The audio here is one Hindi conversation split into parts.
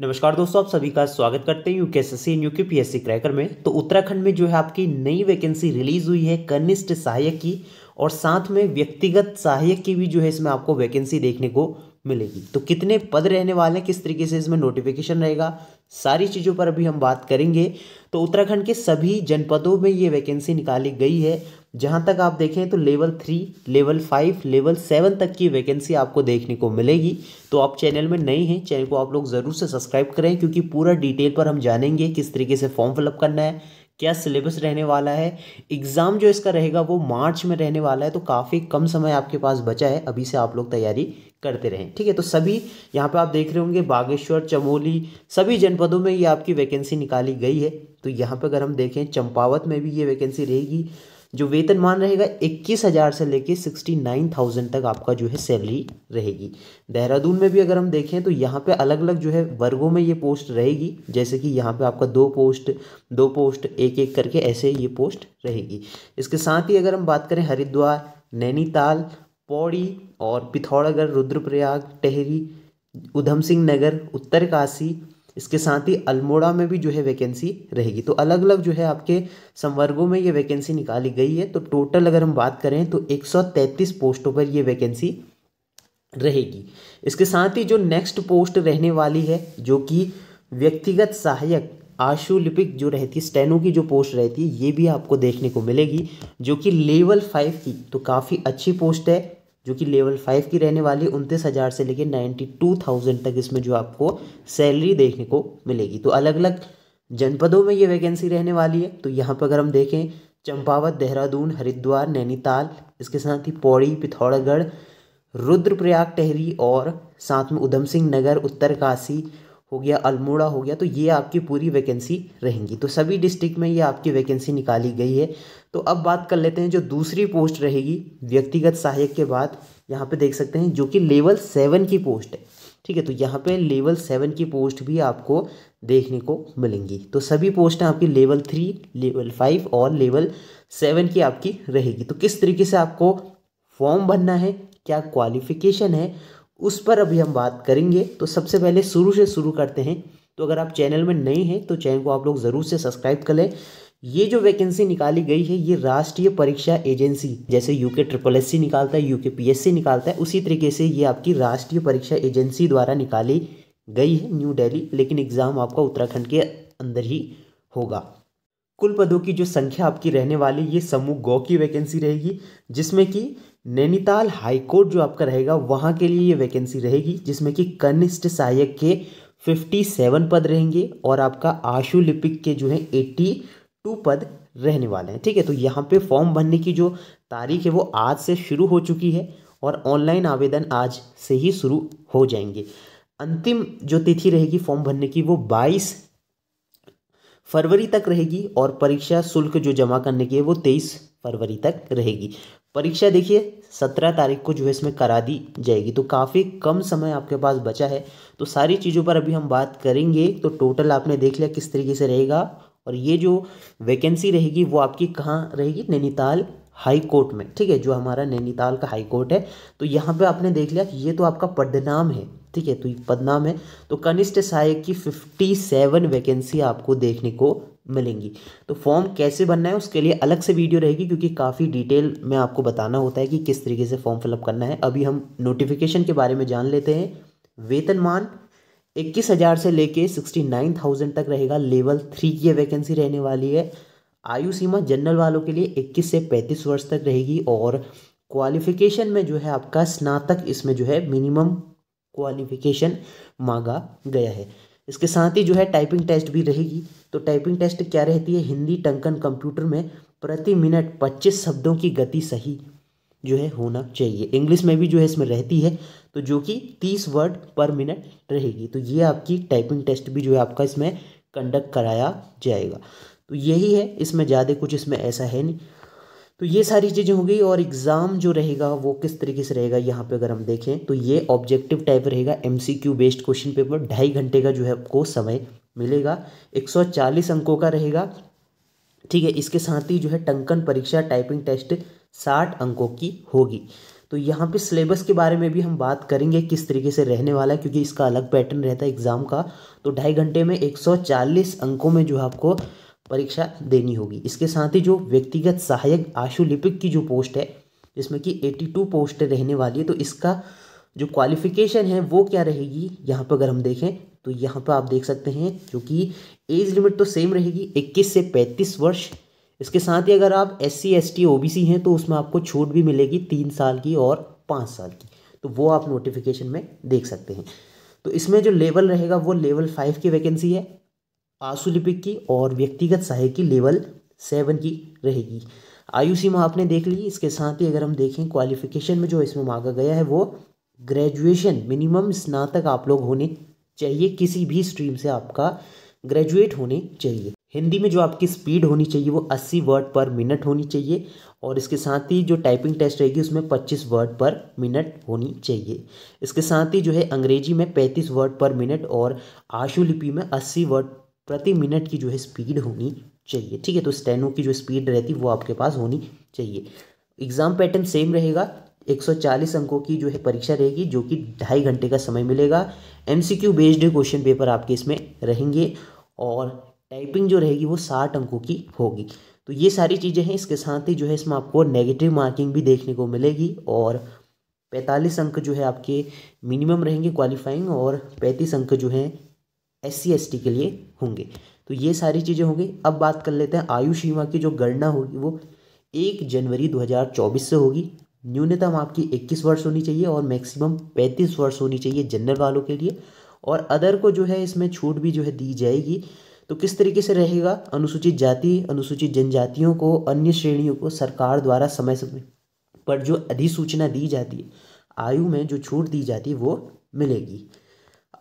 नमस्कार दोस्तों आप सभी का स्वागत करते हैं UKSSC and UK PSC cracker में तो उत्तराखंड में जो है आपकी नई वैकेंसी रिलीज हुई है कनिष्ठ सहायक की और साथ में व्यक्तिगत सहायक की भी जो है इसमें आपको वैकेंसी देखने को मिलेगी तो कितने पद रहने वाले हैं किस तरीके से इसमें नोटिफिकेशन रहेगा सारी चीज़ों पर अभी हम बात करेंगे तो उत्तराखंड के सभी जनपदों में ये वैकेंसी निकाली गई है जहाँ तक आप देखें तो level three level five level seven तक की वैकेंसी आपको देखने को मिलेगी तो आप चैनल में नए हैं चैनल को आप लोग ज़रूर से सब्सक्राइब करें क्योंकि पूरा डिटेल पर हम जानेंगे किस तरीके से फॉर्म फिलअप करना है क्या सिलेबस रहने वाला है एग्ज़ाम जो इसका रहेगा वो मार्च में रहने वाला है तो काफ़ी कम समय आपके पास बचा है अभी से आप लोग तैयारी करते रहें ठीक है तो सभी यहाँ पे आप देख रहे होंगे बागेश्वर चमोली सभी जनपदों में ये आपकी वैकेंसी निकाली गई है तो यहाँ पे अगर हम देखें चंपावत में भी ये वैकेंसी रहेगी जो वेतनमान रहेगा इक्कीस हज़ार से लेके सिक्सटी नाइन थाउजेंड तक आपका जो है सैलरी रहेगी देहरादून में भी अगर हम देखें तो यहाँ पे अलग अलग जो है वर्गों में ये पोस्ट रहेगी जैसे कि यहाँ पे आपका दो पोस्ट दो पोस्ट एक एक करके ऐसे ये पोस्ट रहेगी इसके साथ ही अगर हम बात करें हरिद्वार नैनीताल पौड़ी और पिथौरागढ़ रुद्रप्रयाग टेहरी उधम सिंह नगर उत्तरकाशी इसके साथ ही अल्मोड़ा में भी जो है वैकेंसी रहेगी तो अलग अलग जो है आपके संवर्गों में ये वैकेंसी निकाली गई है तो टोटल अगर हम बात करें तो 133 पोस्टों पर ये वैकेंसी रहेगी इसके साथ ही जो नेक्स्ट पोस्ट रहने वाली है जो कि व्यक्तिगत सहायक आशुलिपिक जो रहती है स्टेनो की जो पोस्ट रहती है ये भी आपको देखने को मिलेगी जो कि लेवल फाइव की तो काफ़ी अच्छी पोस्ट है जो कि लेवल फाइव की रहने वाली उनतीस हज़ार से लेकर नाइन्टी टू थाउजेंड तक इसमें जो आपको सैलरी देखने को मिलेगी तो अलग अलग जनपदों में ये वैकेंसी रहने वाली है तो यहाँ पर अगर हम देखें चंपावत देहरादून हरिद्वार नैनीताल इसके साथ ही पौड़ी पिथौरागढ़ रुद्रप्रयाग टहरी और साथ में उधम सिंह नगर उत्तरकाशी हो गया अल्मोड़ा हो गया तो ये आपकी पूरी वैकेंसी रहेंगी तो सभी डिस्ट्रिक्ट में ये आपकी वैकेंसी निकाली गई है तो अब बात कर लेते हैं जो दूसरी पोस्ट रहेगी व्यक्तिगत सहायक के बाद यहाँ पे देख सकते हैं जो कि लेवल सेवन की पोस्ट है ठीक है तो यहाँ पे लेवल सेवन की पोस्ट भी आपको देखने को मिलेंगी तो सभी पोस्टें आपकी लेवल थ्री लेवल फाइव और लेवल सेवन की आपकी रहेगी तो किस तरीके से आपको फॉर्म भरना है क्या क्वालिफिकेशन है उस पर अभी हम बात करेंगे तो सबसे पहले शुरू से शुरू करते हैं तो अगर आप चैनल में नए हैं तो चैनल को आप लोग ज़रूर से सब्सक्राइब कर लें ये जो वैकेंसी निकाली गई है ये राष्ट्रीय परीक्षा एजेंसी जैसे यूके ट्रिपल एस सी निकालता है यूके पीएससी निकालता है उसी तरीके से ये आपकी राष्ट्रीय परीक्षा एजेंसी द्वारा निकाली गई है न्यू दिल्ली लेकिन एग्ज़ाम आपका उत्तराखंड के अंदर ही होगा कुल पदों की जो संख्या आपकी रहने वाली ये समूह गौ की वैकेंसी रहेगी जिसमें कि नैनीताल हाई कोर्ट जो आपका रहेगा वहाँ के लिए ये वैकेंसी रहेगी जिसमें कि कनिष्ठ सहायक के फिफ्टी सेवन पद रहेंगे और आपका आशु लिपिक के जो है एट्टी टू पद रहने वाले हैं ठीक है तो यहाँ पे फॉर्म भरने की जो तारीख है वो आज से शुरू हो चुकी है और ऑनलाइन आवेदन आज से ही शुरू हो जाएंगे अंतिम जो तिथि रहेगी फॉर्म भरने की वो बाईस फरवरी तक रहेगी और परीक्षा शुल्क जो जमा करने की है वो तेईस फरवरी तक रहेगी परीक्षा देखिए सत्रह तारीख को जो है इसमें करा दी जाएगी तो काफ़ी कम समय आपके पास बचा है तो सारी चीज़ों पर अभी हम बात करेंगे तो टोटल आपने देख लिया किस तरीके से रहेगा और ये जो वैकेंसी रहेगी वो आपकी कहाँ रहेगी नैनीताल हाई कोर्ट में ठीक है जो हमारा नैनीताल का हाई कोर्ट है तो यहाँ पे आपने देख लिया ये तो आपका पदनाम है ठीक है तो ये पदनाम है तो कनिष्ठ सहायक की फिफ्टी सेवन वैकेंसी आपको देखने को मिलेंगी तो फॉर्म कैसे भरना है उसके लिए अलग से वीडियो रहेगी क्योंकि काफ़ी डिटेल में आपको बताना होता है कि किस तरीके से फॉर्म फिलअप करना है अभी हम नोटिफिकेशन के बारे में जान लेते हैं वेतनमान इक्कीस हज़ार से लेके सिक्सटी नाइन थाउजेंड तक रहेगा लेवल थ्री की वैकेंसी रहने वाली है आयु सीमा जनरल वालों के लिए इक्कीस से पैंतीस वर्ष तक रहेगी और क्वालिफिकेशन में जो है आपका स्नातक इसमें जो है मिनिमम क्वालिफिकेशन मांगा गया है इसके साथ ही जो है टाइपिंग टेस्ट भी रहेगी तो टाइपिंग टेस्ट क्या रहती है हिंदी टंकन कंप्यूटर में प्रति मिनट पच्चीस शब्दों की गति सही जो है होना चाहिए इंग्लिश में भी जो है इसमें रहती है तो जो कि तीस वर्ड पर मिनट रहेगी तो ये आपकी टाइपिंग टेस्ट भी जो है आपका इसमें कंडक्ट कराया जाएगा तो यही है इसमें ज़्यादा कुछ इसमें ऐसा है नहीं तो ये सारी चीज़ें हो गई और एग्ज़ाम जो रहेगा वो किस तरीके से रहेगा यहाँ पे अगर हम देखें तो ये ऑब्जेक्टिव टाइप रहेगा क्यू बेस्ड क्वेश्चन पेपर ढाई घंटे का जो है आपको समय मिलेगा 140 अंकों का रहेगा ठीक है इसके साथ ही जो है टंकन परीक्षा टाइपिंग टेस्ट साठ अंकों की होगी तो यहाँ पे सिलेबस के बारे में भी हम बात करेंगे किस तरीके से रहने वाला है क्योंकि इसका अलग पैटर्न रहता है एग्ज़ाम का तो ढाई घंटे में चालीस अंकों में जो है आपको परीक्षा देनी होगी इसके साथ ही जो व्यक्तिगत सहायक आशुलिपिक की जो पोस्ट है जिसमें कि 82 पोस्ट रहने वाली है तो इसका जो क्वालिफिकेशन है वो क्या रहेगी यहाँ पर अगर हम देखें तो यहाँ पर आप देख सकते हैं क्योंकि एज लिमिट तो सेम रहेगी 21 से 35 वर्ष इसके साथ ही अगर आप S C S T O B C हैं तो उसमें आपको छूट भी मिलेगी तीन साल की और पाँच साल की तो वो आप नोटिफिकेशन में देख सकते हैं तो इसमें जो लेवल रहेगा वो लेवल फाइव की वैकेंसी है पाशुलिपिक की और व्यक्तिगत सहायक की लेवल सेवन की रहेगी आयु सीमा आपने देख ली इसके साथ ही अगर हम देखें क्वालिफिकेशन में जो इसमें मांगा गया है वो ग्रेजुएशन मिनिमम स्नातक आप लोग होने चाहिए किसी भी स्ट्रीम से आपका ग्रेजुएट होने चाहिए हिंदी में जो आपकी स्पीड होनी चाहिए वो 80 वर्ड पर मिनट होनी चाहिए और इसके साथ ही जो टाइपिंग टेस्ट रहेगी उसमें 25 वर्ड पर मिनट होनी चाहिए इसके साथ ही जो है अंग्रेजी में 35 वर्ड पर मिनट और आशुलिपि में 80 वर्ड प्रति मिनट की जो है स्पीड होनी चाहिए ठीक है तो स्टेनो की जो स्पीड रहती वो आपके पास होनी चाहिए एग्ज़ाम पैटर्न सेम रहेगा 140 अंकों की जो है परीक्षा रहेगी जो कि ढाई घंटे का समय मिलेगा एमसीक्यू बेस्ड क्वेश्चन पेपर आपके इसमें रहेंगे और टाइपिंग जो रहेगी वो साठ अंकों की होगी तो ये सारी चीज़ें हैं इसके साथ ही जो है इसमें आपको नेगेटिव मार्किंग भी देखने को मिलेगी और पैंतालीस अंक जो है आपके मिनिमम रहेंगे क्वालिफाइंग और पैंतीस अंक जो हैं एस सी के लिए होंगे तो ये सारी चीज़ें होंगी अब बात कर लेते हैं आयु सीमा की जो गणना होगी वो एक जनवरी 2024 से होगी न्यूनतम आपकी 21 वर्ष होनी चाहिए और मैक्सिमम 35 वर्ष होनी चाहिए जनरल वालों के लिए और अदर को जो है इसमें छूट भी जो है दी जाएगी तो किस तरीके से रहेगा अनुसूचित जाति अनुसूचित जनजातियों को अन्य श्रेणियों को सरकार द्वारा समय समय पर जो अधिसूचना दी जाती है आयु में जो छूट दी जाती है वो मिलेगी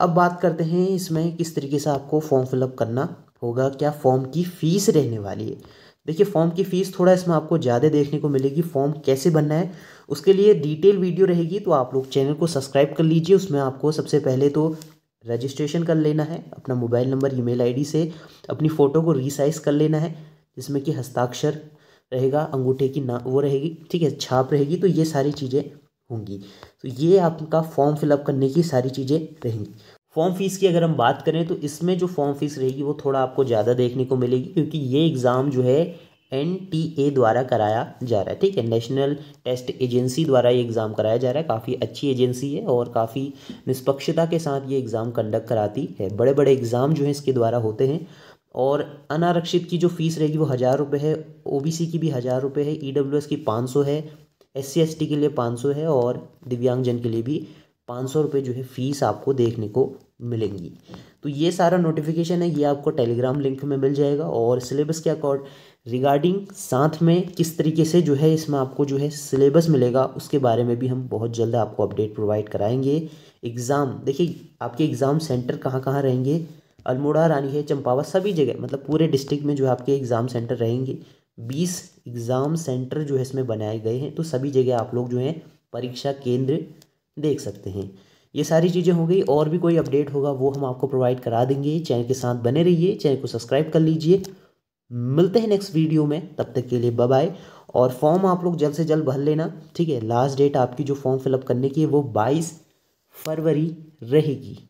अब बात करते हैं इसमें किस तरीके से आपको फॉर्म फिलअप करना होगा क्या फॉर्म की फ़ीस रहने वाली है देखिए फॉर्म की फ़ीस थोड़ा इसमें आपको ज़्यादा देखने को मिलेगी फॉर्म कैसे बनना है उसके लिए डिटेल वीडियो रहेगी तो आप लोग चैनल को सब्सक्राइब कर लीजिए उसमें आपको सबसे पहले तो रजिस्ट्रेशन कर लेना है अपना मोबाइल नंबर ईमेल आईडी से अपनी फ़ोटो को रिसाइज़ कर लेना है जिसमें कि हस्ताक्षर रहेगा अंगूठे की ना वो रहेगी ठीक है छाप रहेगी तो ये सारी चीज़ें होंगी तो ये आपका फॉर्म फिलअप करने की सारी चीज़ें रहेंगी फॉर्म फीस की अगर हम बात करें तो इसमें जो फॉर्म फीस रहेगी वो थोड़ा आपको ज़्यादा देखने को मिलेगी क्योंकि ये एग्ज़ाम जो है एन टी ए द्वारा कराया जा रहा है ठीक है नेशनल टेस्ट एजेंसी द्वारा ये एग्ज़ाम कराया जा रहा है काफ़ी अच्छी एजेंसी है और काफ़ी निष्पक्षता के साथ ये एग्ज़ाम कंडक्ट कराती है बड़े बड़े एग्ज़ाम जो हैं इसके द्वारा होते हैं और अनारक्षित की जो फीस रहेगी वो हज़ार रुपये है ओ की भी हज़ार रुपये है ई e की पाँच सौ है एस सी के लिए पाँच सौ है और दिव्यांगजन के लिए भी पाँच सौ रुपये जो है फ़ीस आपको देखने को मिलेंगी तो ये सारा नोटिफिकेशन है ये आपको टेलीग्राम लिंक में मिल जाएगा और सिलेबस के अकॉर्ड रिगार्डिंग साथ में किस तरीके से जो है इसमें आपको जो है सिलेबस मिलेगा उसके बारे में भी हम बहुत जल्द आपको अपडेट प्रोवाइड कराएंगे एग्ज़ाम देखिए आपके एग्ज़ाम सेंटर कहाँ कहाँ रहेंगे अल्मोड़ा रानी है चंपावत सभी जगह मतलब पूरे डिस्ट्रिक्ट में जो आपके एग्ज़ाम सेंटर रहेंगे बीस एग्ज़ाम सेंटर जो है इसमें बनाए गए हैं तो सभी जगह आप लोग जो है परीक्षा केंद्र देख सकते हैं ये सारी चीज़ें हो गई और भी कोई अपडेट होगा वो हम आपको प्रोवाइड करा देंगे चैनल के साथ बने रहिए चैनल को सब्सक्राइब कर लीजिए मिलते हैं नेक्स्ट वीडियो में तब तक के लिए बाय और फॉर्म आप लोग जल्द से जल्द भर लेना ठीक है लास्ट डेट आपकी जो फॉर्म फिलअप करने की है वो बाईस फरवरी रहेगी